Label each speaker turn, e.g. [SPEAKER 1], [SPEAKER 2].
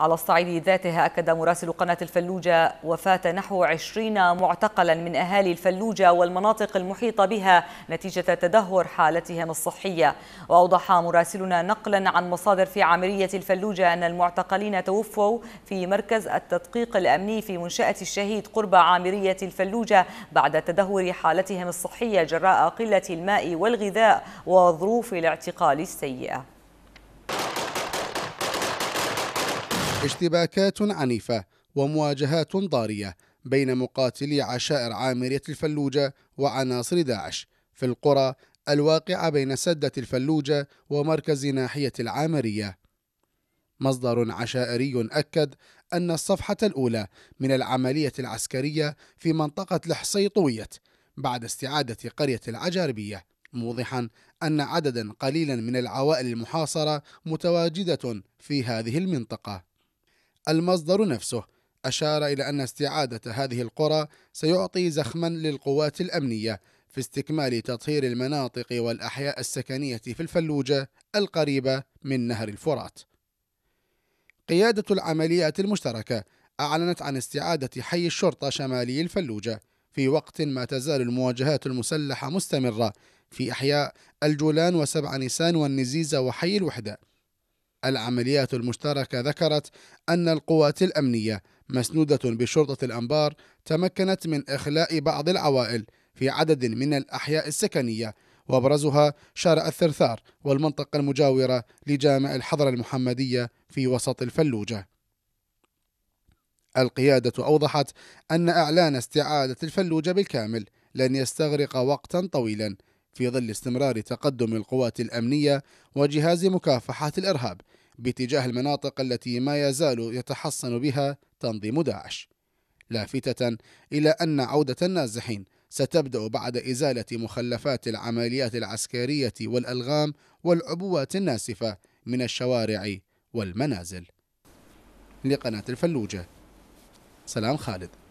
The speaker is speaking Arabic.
[SPEAKER 1] على الصعيد ذاته أكد مراسل قناة الفلوجة وفاة نحو 20 معتقلا من أهالي الفلوجة والمناطق المحيطة بها نتيجة تدهور حالتهم الصحية وأوضح مراسلنا نقلا عن مصادر في عامرية الفلوجة أن المعتقلين توفوا في مركز التدقيق الأمني في منشأة الشهيد قرب عامرية الفلوجة بعد تدهور حالتهم الصحية جراء قلة الماء والغذاء وظروف الاعتقال السيئة
[SPEAKER 2] اشتباكات عنيفة ومواجهات ضارية بين مقاتلي عشائر عامرية الفلوجة وعناصر داعش في القرى الواقعة بين سدة الفلوجة ومركز ناحية العامرية مصدر عشائري أكد أن الصفحة الأولى من العملية العسكرية في منطقة الحصي طويت بعد استعادة قرية العجاربية موضحا أن عددا قليلا من العوائل المحاصرة متواجدة في هذه المنطقة المصدر نفسه أشار إلى أن استعادة هذه القرى سيعطي زخما للقوات الأمنية في استكمال تطهير المناطق والأحياء السكنية في الفلوجة القريبة من نهر الفرات. قيادة العمليات المشتركة أعلنت عن استعادة حي الشرطة شمالي الفلوجة في وقت ما تزال المواجهات المسلحة مستمرة في أحياء الجولان وسبع نيسان والنزيزة وحي الوحدة العمليات المشتركة ذكرت أن القوات الأمنية مسنودة بشرطة الأنبار تمكنت من إخلاء بعض العوائل في عدد من الأحياء السكنية وابرزها شارع الثرثار والمنطقة المجاورة لجامع الحضرة المحمدية في وسط الفلوجة. القيادة أوضحت أن إعلان استعادة الفلوجة بالكامل لن يستغرق وقتا طويلا في ظل استمرار تقدم القوات الامنيه وجهاز مكافحه الارهاب باتجاه المناطق التي ما يزال يتحصن بها تنظيم داعش لافته الى ان عوده النازحين ستبدا بعد ازاله مخلفات العمليات العسكريه والالغام والعبوات الناسفه من الشوارع والمنازل لقناه الفلوجه سلام خالد